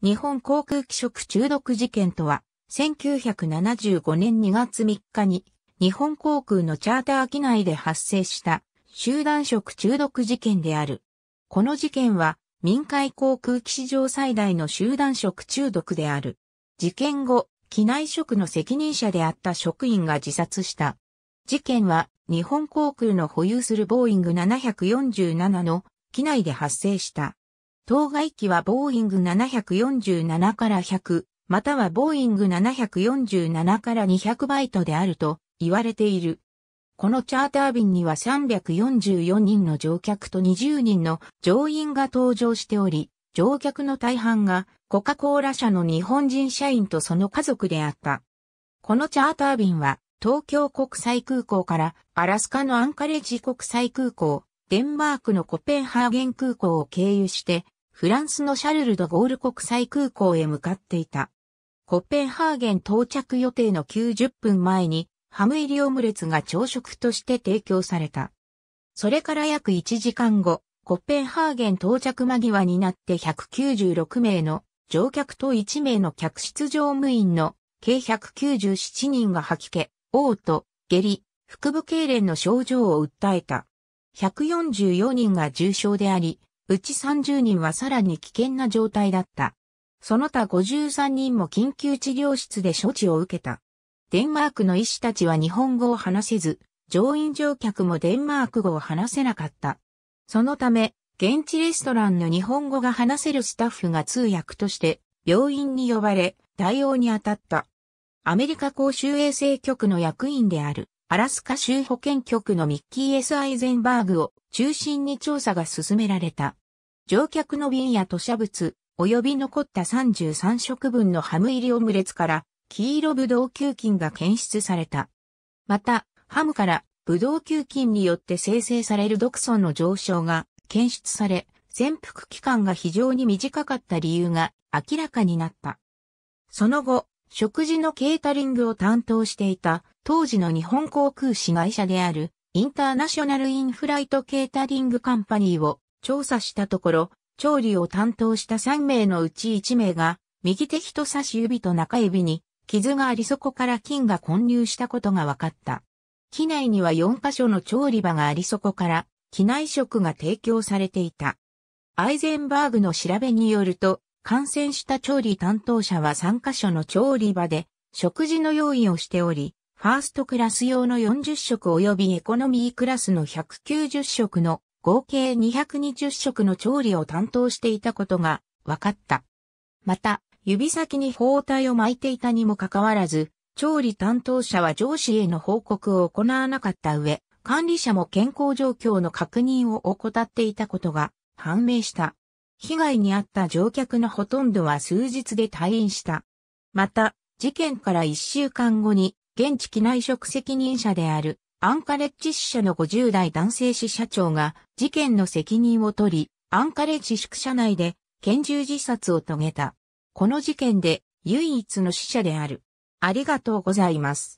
日本航空機食中毒事件とは、1975年2月3日に、日本航空のチャーター機内で発生した集団食中毒事件である。この事件は、民海航空機史上最大の集団食中毒である。事件後、機内食の責任者であった職員が自殺した。事件は、日本航空の保有するボーイング747の機内で発生した。当該機はボーイング747から100、またはボーイング747から200バイトであると言われている。このチャーター便には344人の乗客と20人の乗員が搭乗しており、乗客の大半がコカ・コーラ社の日本人社員とその家族であった。このチャーター便は東京国際空港からアラスカのアンカレッジ国際空港、デンマークのコペンハーゲン空港を経由してフランスのシャルル・ド・ゴール国際空港へ向かっていた。コッペンハーゲン到着予定の90分前に、ハム入りオムレツが朝食として提供された。それから約1時間後、コッペンハーゲン到着間際になって196名の乗客と1名の客室乗務員の計197人が吐き気、嘔吐、下痢、腹部痙攣の症状を訴えた。144人が重症であり、うち30人はさらに危険な状態だった。その他53人も緊急治療室で処置を受けた。デンマークの医師たちは日本語を話せず、乗員乗客もデンマーク語を話せなかった。そのため、現地レストランの日本語が話せるスタッフが通訳として病院に呼ばれ対応に当たった。アメリカ公衆衛生局の役員であるアラスカ州保健局のミッキー・エス・アイゼンバーグを中心に調査が進められた。乗客の瓶や土砂物、及び残った33食分のハム入りオムレツから、黄色ブドウ球菌が検出された。また、ハムからブドウ球菌によって生成される毒素の上昇が検出され、潜伏期間が非常に短かった理由が明らかになった。その後、食事のケータリングを担当していた当時の日本航空子会社であるインターナショナルインフライトケータリングカンパニーを調査したところ、調理を担当した3名のうち1名が右手人差し指と中指に傷がありそこから菌が混入したことが分かった。機内には4カ所の調理場がありそこから機内食が提供されていた。アイゼンバーグの調べによると、感染した調理担当者は3カ所の調理場で食事の用意をしており、ファーストクラス用の40食及びエコノミークラスの190食の合計220食の調理を担当していたことが分かった。また、指先に包帯を巻いていたにもかかわらず、調理担当者は上司への報告を行わなかった上、管理者も健康状況の確認を怠っていたことが判明した。被害に遭った乗客のほとんどは数日で退院した。また、事件から1週間後に、現地機内職責任者である、アンカレッジ支社の50代男性支社長が、事件の責任を取り、アンカレッジ宿舎内で、拳銃自殺を遂げた。この事件で、唯一の死者である。ありがとうございます。